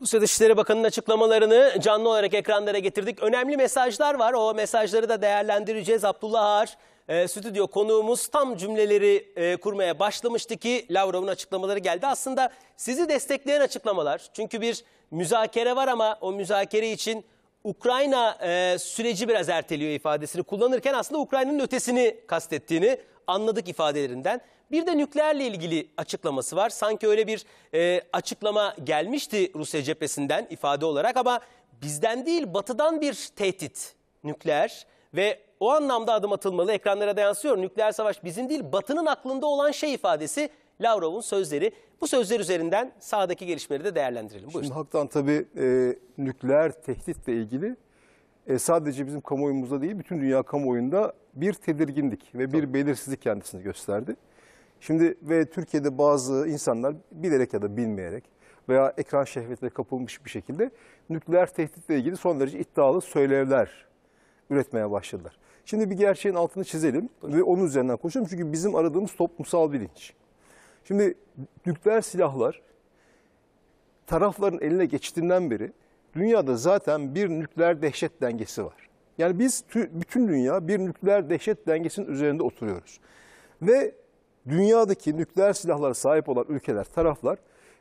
Rusya Dışişleri Bakanı'nın açıklamalarını canlı olarak ekranlara getirdik. Önemli mesajlar var. O mesajları da değerlendireceğiz. Abdullah Ağar e, stüdyo konuğumuz tam cümleleri e, kurmaya başlamıştı ki Lavrov'un açıklamaları geldi. Aslında sizi destekleyen açıklamalar. Çünkü bir müzakere var ama o müzakere için Ukrayna e, süreci biraz erteliyor ifadesini kullanırken aslında Ukrayna'nın ötesini kastettiğini anladık ifadelerinden. Bir de nükleerle ilgili açıklaması var. Sanki öyle bir e, açıklama gelmişti Rusya cephesinden ifade olarak ama bizden değil batıdan bir tehdit nükleer ve o anlamda adım atılmalı. Ekranlara da yansıyor. Nükleer savaş bizim değil batının aklında olan şey ifadesi Lavrov'un sözleri. Bu sözler üzerinden sahadaki gelişmeleri de değerlendirelim. Buyurun. Şimdi haktan tabii e, nükleer tehditle ilgili e, sadece bizim kamuoyumuzda değil bütün dünya kamuoyunda bir tedirginlik ve bir belirsizlik kendisini gösterdi. Şimdi ve Türkiye'de bazı insanlar bilerek ya da bilmeyerek veya ekran şehvetine kapılmış bir şekilde nükleer tehditle ilgili son derece iddialı söylevler üretmeye başladılar. Şimdi bir gerçeğin altını çizelim Tabii. ve onun üzerinden konuşalım. Çünkü bizim aradığımız toplumsal bilinç. Şimdi nükleer silahlar tarafların eline geçtiğinden beri dünyada zaten bir nükleer dehşet dengesi var. Yani biz bütün dünya bir nükleer dehşet dengesinin üzerinde oturuyoruz. Ve dünyadaki nükleer silahlara sahip olan ülkeler, taraflar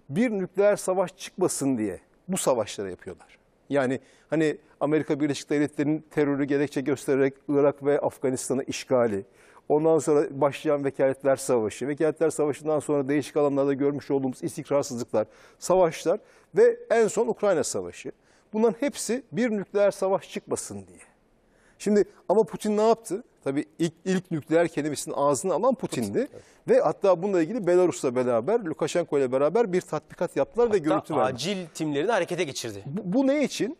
bir nükleer savaş çıkmasın diye bu savaşları yapıyorlar. Yani hani Amerika Birleşik Devletleri'nin terörü gerekçe göstererek Irak ve Afganistan'ı işgali, Ondan sonra başlayan vekaletler savaşı, vekaletler savaşından sonra değişik alanlarda görmüş olduğumuz istikrarsızlıklar, savaşlar ve en son Ukrayna savaşı. Bunların hepsi bir nükleer savaş çıkmasın diye. Şimdi ama Putin ne yaptı? Tabii ilk, ilk nükleer kelimesinin ağzını alan Putin'di. Putin, evet. Ve hatta bununla ilgili Belarus'la beraber, Lukashenko ile beraber bir tatbikat yaptılar hatta ve görüntü verdiler. acil verdi. timlerini harekete geçirdi. Bu, bu ne için?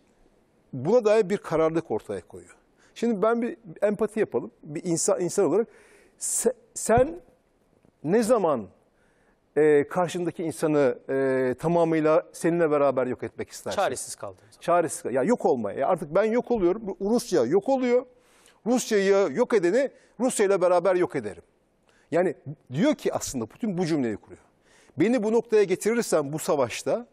Buna dair bir kararlılık ortaya koyuyor. Şimdi ben bir empati yapalım. Bir insan, insan olarak Se, sen ne zaman e, karşındaki insanı e, tamamıyla seninle beraber yok etmek istersin? Çaresiz kaldım. Çaresiz Ya yok olmaya. Ya artık ben yok oluyorum. Rusya yok oluyor. Rusya'yı yok edeni Rusya ile beraber yok ederim. Yani diyor ki aslında Putin bu cümleyi kuruyor. Beni bu noktaya getirirsen bu savaşta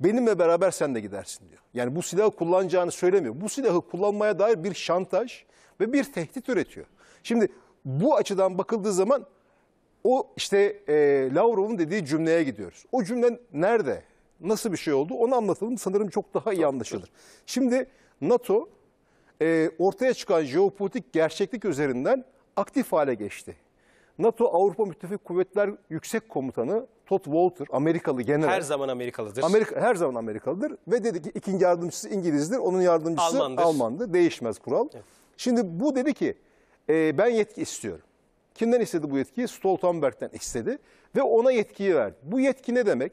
benimle beraber sen de gidersin diyor. Yani bu silahı kullanacağını söylemiyor. Bu silahı kullanmaya dair bir şantaj ve bir tehdit üretiyor. Şimdi bu açıdan bakıldığı zaman o işte e, Lavrov'un dediği cümleye gidiyoruz. O cümle nerede, nasıl bir şey oldu onu anlatalım sanırım çok daha iyi anlaşılır. Şimdi NATO e, ortaya çıkan jeopolitik gerçeklik üzerinden aktif hale geçti. NATO Avrupa Müttefik Kuvvetler Yüksek Komutanı Todd Walter, Amerikalı general. Her zaman Amerikalıdır. Amerika, her zaman Amerikalıdır. Ve dedi ki ikinci yardımcısı İngiliz'dir, onun yardımcısı Alman'dır. Alman'dı. Değişmez kural. Evet. Şimdi bu dedi ki e, ben yetki istiyorum. Kimden istedi bu yetkiyi? Stoltenberg'den istedi ve ona yetkiyi verdi. Bu yetki ne demek?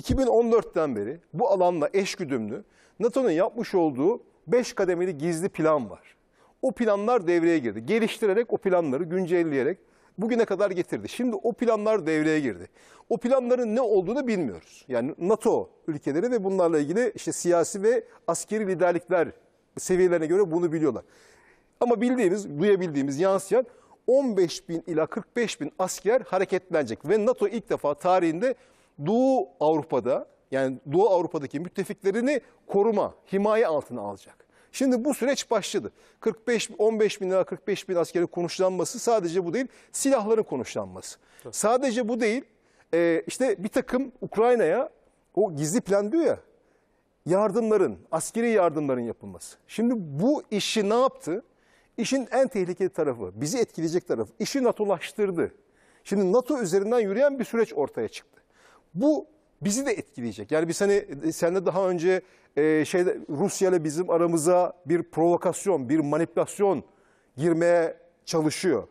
2014'ten beri bu alanla eşgüdümlü NATO'nun yapmış olduğu 5 kademeli gizli plan var. O planlar devreye girdi. Geliştirerek o planları güncelleyerek bugüne kadar getirdi. Şimdi o planlar devreye girdi. O planların ne olduğunu bilmiyoruz. Yani NATO ülkeleri ve bunlarla ilgili işte siyasi ve askeri liderlikler seviyelerine göre bunu biliyorlar. Ama bildiğimiz, duyabildiğimiz, yansıyan 15 bin ila 45 bin asker hareketlenecek. Ve NATO ilk defa tarihinde Doğu Avrupa'da yani Doğu Avrupa'daki müttefiklerini koruma, himaye altına alacak. Şimdi bu süreç başladı. 45, 15 bin lira 45 bin askerin konuşlanması sadece bu değil. Silahların konuşlanması. Evet. Sadece bu değil. E, işte bir takım Ukrayna'ya o gizli plan diyor ya yardımların, askeri yardımların yapılması. Şimdi bu işi ne yaptı? İşin en tehlikeli tarafı, bizi etkileyecek tarafı, İşi NATO'laştırdı. Şimdi NATO üzerinden yürüyen bir süreç ortaya çıktı. Bu bizi de etkileyecek. Yani biz hani e, senle daha önce e, şey Rusya ile bizim aramıza bir provokasyon, bir manipülasyon girmeye çalışıyor.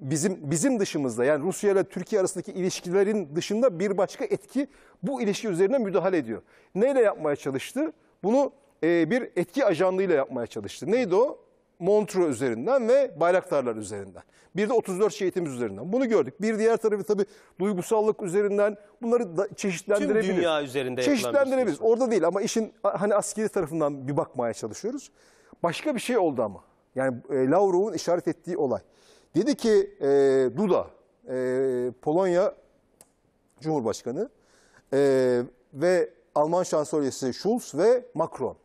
Bizim bizim dışımızda yani Rusya ile Türkiye arasındaki ilişkilerin dışında bir başka etki bu ilişki üzerine müdahale ediyor. Neyle yapmaya çalıştı? Bunu e, bir etki ajanlığıyla yapmaya çalıştı. Neydi o? Montreux üzerinden ve Bayraktarlar üzerinden. Bir de 34 şehitimiz üzerinden. Bunu gördük. Bir diğer tarafı tabii duygusallık üzerinden bunları da çeşitlendirebiliriz. Tüm dünya üzerinde Çeşitlendirebiliriz. Orada değil ama işin hani askeri tarafından bir bakmaya çalışıyoruz. Başka bir şey oldu ama. Yani e, Lavrov'un işaret ettiği olay. Dedi ki e, Duda, e, Polonya Cumhurbaşkanı e, ve Alman şansölyesi Schulz ve Macron.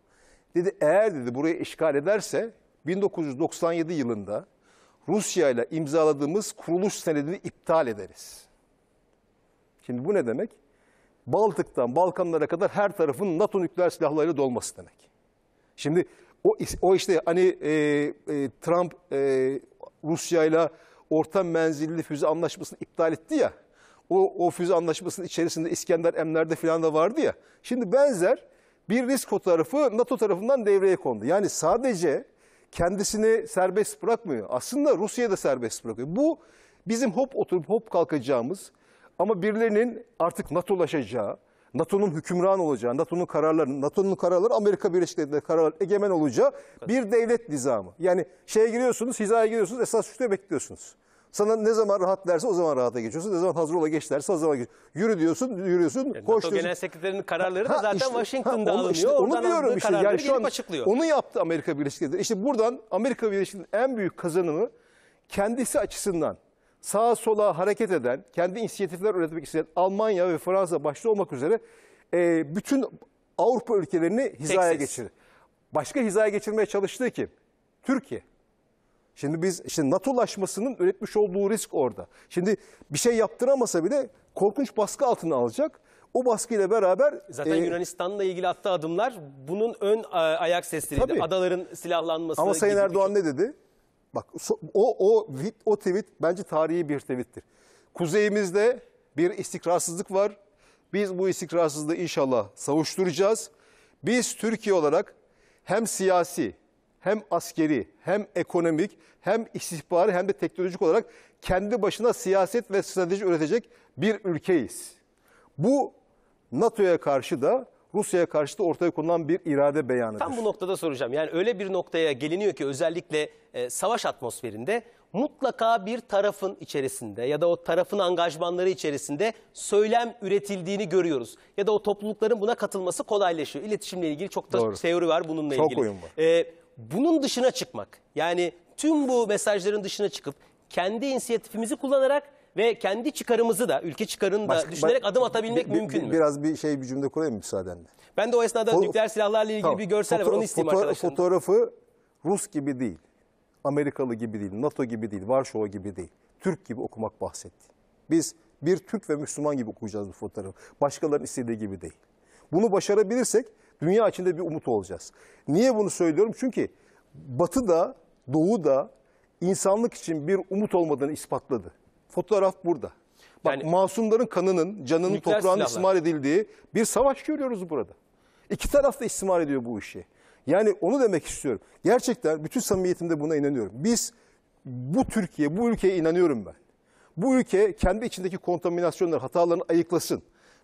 Dedi eğer dedi burayı işgal ederse 1997 yılında Rusya ile imzaladığımız kuruluş senedini iptal ederiz. Şimdi bu ne demek? Baltık'tan Balkanlara kadar her tarafın NATO nükleer silahlarıyla dolması demek. Şimdi o, o işte hani e, e, Trump e, Rusya ile orta menzilli füze anlaşmasını iptal etti ya. O, o füze anlaşmasının içerisinde İskender M'lerde falan da vardı ya. Şimdi benzer bir risk o tarafı NATO tarafından devreye kondu. Yani sadece kendisini serbest bırakmıyor. Aslında Rusya'ya da serbest bırakıyor. Bu bizim hop oturup hop kalkacağımız ama birilerinin artık NATO'laşacağı, NATO'nun hükümran olacağı, NATO'nun kararları, NATO'nun kararları Amerika Birleşik Devletleri kararları egemen olacağı bir devlet nizamı. Yani şeye giriyorsunuz, hizaya giriyorsunuz, esas üstüne bekliyorsunuz. Sana ne zaman rahat derse o zaman rahata geçiyorsun. Ne zaman hazır ola geç derse hazır ola geç. Yürü diyorsun, yürüyorsun, yani e, koş NATO diyorsun. Genel Sekreterinin kararları da ha, zaten işte, Washington'da ha, onu, alınıyor. Işte, onu Oradan diyorum işte. Yani şu an açıklıyor. Onu yaptı Amerika Birleşik Devletleri. İşte buradan Amerika Birleşik Devletleri'nin en büyük kazanımı kendisi açısından sağa sola hareket eden, kendi inisiyatifler üretmek isteyen Almanya ve Fransa başta olmak üzere e, bütün Avrupa ülkelerini hizaya Texas. Başka hizaya geçirmeye çalıştığı kim? Türkiye. Şimdi biz işte NATO'laşmasının üretmiş olduğu risk orada. Şimdi bir şey yaptıramasa bile korkunç baskı altına alacak. O baskıyla beraber... Zaten e, Yunanistan'la ilgili attığı adımlar bunun ön ayak sesleriydi. Tabii. Adaların silahlanması... Ama Sayın şey. Erdoğan çok... ne dedi? Bak so, o, o, o tweet bence tarihi bir tweettir. Kuzeyimizde bir istikrarsızlık var. Biz bu istikrarsızlığı inşallah savuşturacağız. Biz Türkiye olarak hem siyasi hem askeri, hem ekonomik, hem istihbari hem de teknolojik olarak kendi başına siyaset ve strateji üretecek bir ülkeyiz. Bu NATO'ya karşı da Rusya'ya karşı da ortaya konulan bir irade beyanıdır. Tam bu noktada soracağım. Yani öyle bir noktaya geliniyor ki özellikle e, savaş atmosferinde mutlaka bir tarafın içerisinde ya da o tarafın angajmanları içerisinde söylem üretildiğini görüyoruz. Ya da o toplulukların buna katılması kolaylaşıyor. İletişimle ilgili çok da Doğru. teori var bununla çok ilgili. Çok oyun var. E, bunun dışına çıkmak. Yani tüm bu mesajların dışına çıkıp kendi inisiyatifimizi kullanarak ve kendi çıkarımızı da, ülke çıkarını da Başka, düşünerek adım atabilmek bir, mümkün bir, mü? Biraz bir şey bir cümle kurayım müsaadenle. Ben de o esnada Fo nükleer silahlarla ilgili tamam. bir görsel Foto var onu isteyeyim foto arkadaşlar. Fotoğrafı Rus gibi değil, Amerikalı gibi değil, NATO gibi değil, Varşova gibi değil. Türk gibi okumak bahsetti. Biz bir Türk ve Müslüman gibi okuyacağız bu fotoğrafı. Başkalarının istediği gibi değil. Bunu başarabilirsek dünya içinde bir umut olacağız. Niye bunu söylüyorum? Çünkü Batı da Doğu da insanlık için bir umut olmadığını ispatladı. Fotoğraf burada. Bak yani, masumların kanının, canının, toprağının silahlar. istismar edildiği bir savaş görüyoruz burada. İki taraf da istismar ediyor bu işi. Yani onu demek istiyorum. Gerçekten bütün samimiyetimde buna inanıyorum. Biz bu Türkiye, bu ülkeye inanıyorum ben. Bu ülke kendi içindeki kontaminasyonları, hatalarını ayıklasın.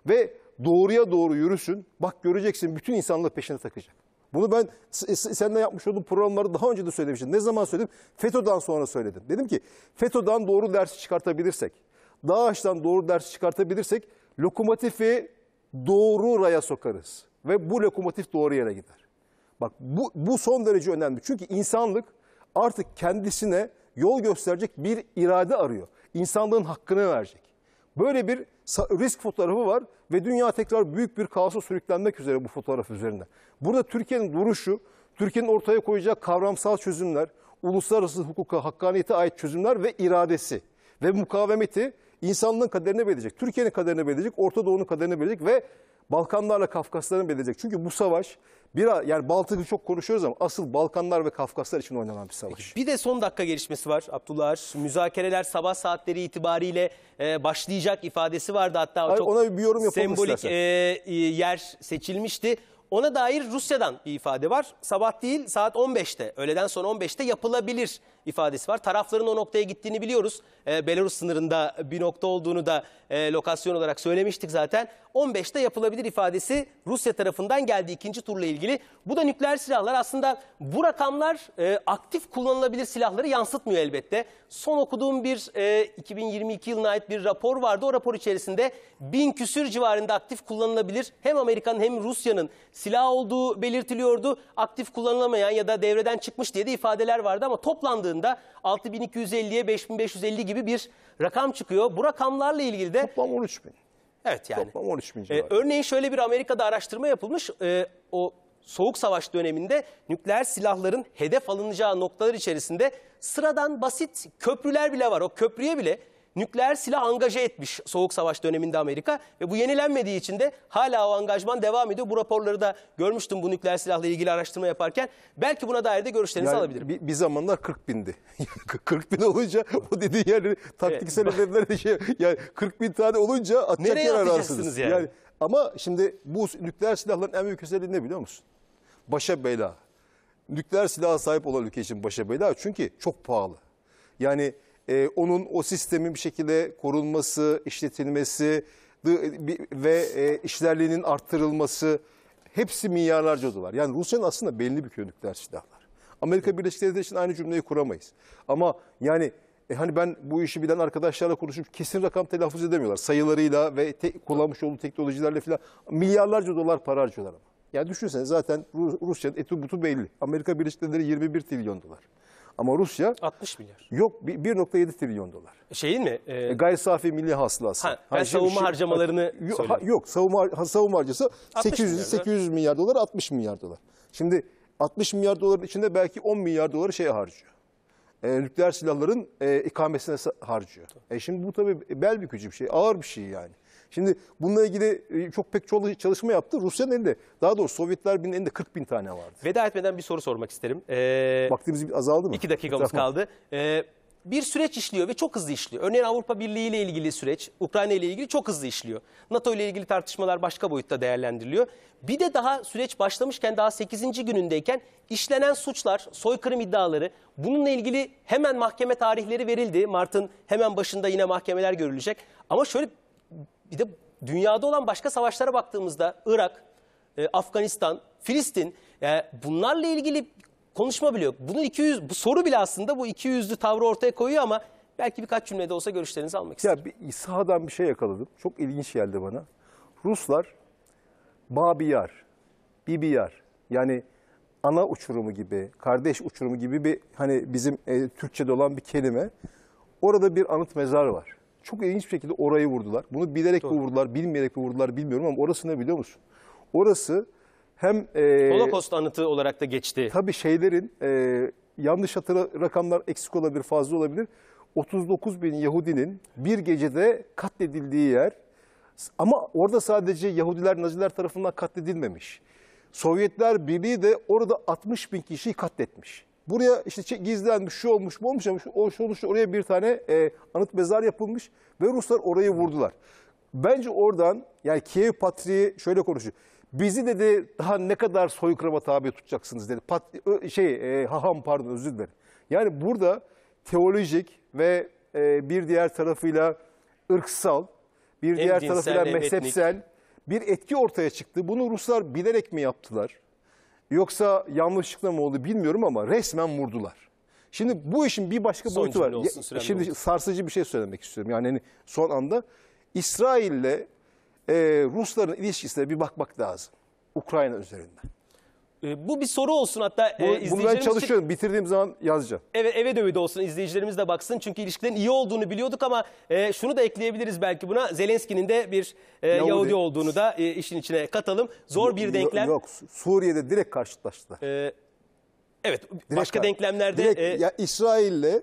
Ve doğruya doğru yürüsün. Bak göreceksin bütün insanlar peşine takacak. Bunu ben seninle yapmış olduğum programları daha önce de söylemiştim. Ne zaman söyledim? FETÖ'den sonra söyledim. Dedim ki FETÖ'den doğru dersi çıkartabilirsek, DAEŞ'ten doğru dersi çıkartabilirsek lokomotifi doğru raya sokarız. Ve bu lokomotif doğru yere gider. Bak bu, bu son derece önemli. Çünkü insanlık artık kendisine yol gösterecek bir irade arıyor. İnsanlığın hakkını verecek. Böyle bir risk fotoğrafı var ve dünya tekrar büyük bir kaosa sürüklenmek üzere bu fotoğraf üzerinde. Burada Türkiye'nin duruşu, Türkiye'nin ortaya koyacağı kavramsal çözümler, uluslararası hukuka, hakkaniyete ait çözümler ve iradesi ve mukavemeti insanlığın kaderine belirleyecek. Türkiye'nin kaderine belirleyecek, Orta Doğu'nun kaderine belirleyecek ve Balkanlarla Kafkasların belirleyecek. Çünkü bu savaş bir yani Baltık'ı çok konuşuyoruz ama asıl Balkanlar ve Kafkaslar için oynanan bir savaş. E, bir de son dakika gelişmesi var Abdullah Müzakereler sabah saatleri itibariyle e, başlayacak ifadesi vardı. Hatta Hayır, çok ona bir yorum sembolik e, e, yer seçilmişti. Ona dair Rusya'dan bir ifade var. Sabah değil saat 15'te, öğleden sonra 15'te yapılabilir ifadesi var. Tarafların o noktaya gittiğini biliyoruz. E, Belarus sınırında bir nokta olduğunu da e, lokasyon olarak söylemiştik zaten. 15'te yapılabilir ifadesi Rusya tarafından geldi ikinci turla ilgili. Bu da nükleer silahlar aslında bu rakamlar e, aktif kullanılabilir silahları yansıtmıyor elbette. Son okuduğum bir e, 2022 yılına ait bir rapor vardı. O rapor içerisinde bin küsür civarında aktif kullanılabilir hem Amerika'nın hem Rusya'nın silah olduğu belirtiliyordu. Aktif kullanılamayan ya da devreden çıkmış diye de ifadeler vardı ama toplandığı bakıldığında 6250'ye 5550 gibi bir rakam çıkıyor. Bu rakamlarla ilgili de... Toplam 13 bin. Evet yani. Toplam 13 bin ee, civarı. Ee, örneğin şöyle bir Amerika'da araştırma yapılmış. Ee, o soğuk savaş döneminde nükleer silahların hedef alınacağı noktalar içerisinde sıradan basit köprüler bile var. O köprüye bile nükleer silah angaje etmiş Soğuk Savaş döneminde Amerika ve bu yenilenmediği için de hala o angajman devam ediyor. Bu raporları da görmüştüm bu nükleer silahla ilgili araştırma yaparken. Belki buna dair de görüşlerinizi yani, alabilirim. Bir, bir zamanlar 40 bindi. 40 bin olunca o dediğin yerleri taktiksel evet. ödevler şey, yani 40 bin tane olunca atacak Nereye yer ararsınız. Yani? yani. Ama şimdi bu nükleer silahların en büyük özelliği ne biliyor musun? Başa bela. Nükleer silaha sahip olan ülke için başa bela çünkü çok pahalı. Yani e, onun o sistemin bir şekilde korunması, işletilmesi e, ve e, işlerliğinin arttırılması hepsi milyarlarca dolar. Yani Rusya'nın aslında belli bir köylükler silahlar. Amerika Birleşik Devletleri için aynı cümleyi kuramayız. Ama yani e, hani ben bu işi bilen arkadaşlarla konuşup kesin rakam telaffuz edemiyorlar. Sayılarıyla ve te, kullanmış olduğu teknolojilerle falan milyarlarca dolar para harcıyorlar ama. Ya düşünsene zaten Rusya'nın eti butu belli. Amerika Birleşik Devletleri 21 trilyon dolar. Ama Rusya 60 milyar. Yok 1.7 trilyon dolar. E, şeyin mi? E... E, gayri safi milli hasılası. Ha, ben yani savunma şey, harcamalarını yok, ha, yok savunma savunma harcası 800 milyar, 800 milyar dolar 60 milyar dolar. Şimdi 60 milyar doların içinde belki 10 milyar doları şey harcıyor. E, nükleer silahların e, ikamesine harcıyor. E, şimdi bu tabii bel bükücü bir şey, ağır bir şey yani. Şimdi bununla ilgili e, çok pek çoğu çalışma yaptı. Rusya'nın elinde, daha doğrusu Sovyetler Birliği'nin elinde 40 bin tane vardı. Veda etmeden bir soru sormak isterim. Ee, Vaktimiz azaldı mı? İki dakikamız kaldı. Ee, bir süreç işliyor ve çok hızlı işliyor. Örneğin Avrupa Birliği ile ilgili süreç, Ukrayna ile ilgili çok hızlı işliyor. NATO ile ilgili tartışmalar başka boyutta değerlendiriliyor. Bir de daha süreç başlamışken daha 8. günündeyken işlenen suçlar, soykırım iddiaları bununla ilgili hemen mahkeme tarihleri verildi. Mart'ın hemen başında yine mahkemeler görülecek. Ama şöyle bir de dünyada olan başka savaşlara baktığımızda Irak, e, Afganistan, Filistin e, bunlarla ilgili konuşma bile yok. Bunun 200 bu soru bile aslında bu 200'lü tavrı ortaya koyuyor ama belki birkaç cümlede olsa görüşlerinizi almak isterim. Ya bir sahadan bir şey yakaladım. Çok ilginç geldi bana. Ruslar Babiyar, Bibiyar yani ana uçurumu gibi, kardeş uçurumu gibi bir hani bizim e, Türkçe'de olan bir kelime. Orada bir anıt mezar var. Çok ilginç bir şekilde orayı vurdular. Bunu bilerek Doğru. mi vurdular, bilmeyerek mi vurdular bilmiyorum ama orası ne biliyor musun? Orası hem... E, Holocaust anıtı olarak da geçti. Tabii şeylerin e, yanlış hatırla rakamlar eksik olabilir, fazla olabilir. 39 bin Yahudinin bir gecede katledildiği yer. Ama orada sadece Yahudiler, Naziler tarafından katledilmemiş. Sovyetler Birliği de orada 60 bin kişiyi katletmiş. Buraya işte gizlenmiş, şu olmuş, bu olmuş ama şu, o, olmuş, oraya bir tane e, anıt mezar yapılmış ve Ruslar orayı vurdular. Bence oradan yani Kiev Patriği şöyle konuşuyor. Bizi dedi daha ne kadar soykırıma tabi tutacaksınız dedi. Pat, şey, e, haham pardon özür dilerim. Yani burada teolojik ve e, bir diğer tarafıyla ırksal, bir diğer hem diğer cinsel, tarafıyla mezhepsel etnik. bir etki ortaya çıktı. Bunu Ruslar bilerek mi yaptılar? Yoksa yanlışlıkla mı oldu bilmiyorum ama resmen vurdular. Şimdi bu işin bir başka son boyutu var. Olsun, Şimdi olsun. sarsıcı bir şey söylemek istiyorum. Yani hani son anda İsrail'le e, Rusların ilişkisine bir bakmak lazım. Ukrayna üzerinden. Ee, bu bir soru olsun hatta e, izleyicilerimiz bunu ben çalışıyorum. Için, bitirdiğim zaman yazacağım. Evet eve dövüde olsun izleyicilerimiz de baksın. Çünkü ilişkilerin iyi olduğunu biliyorduk ama e, şunu da ekleyebiliriz belki buna. Zelenski'nin de bir e, Yahudi. Yahudi olduğunu da e, işin içine katalım. Zor bir denklem. Yok Suriye'de direkt karşılaştılar. E, evet direkt başka karşı. denklemlerde. Direkt, e, ya İsrail'le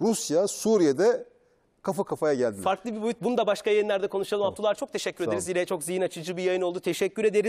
Rusya Suriye'de kafa kafaya geldiler. Farklı bir boyut. Bunu da başka yayınlarda konuşalım. Tamam. Abdullah çok teşekkür ederiz. Yine çok zihin açıcı bir yayın oldu. Teşekkür ederiz.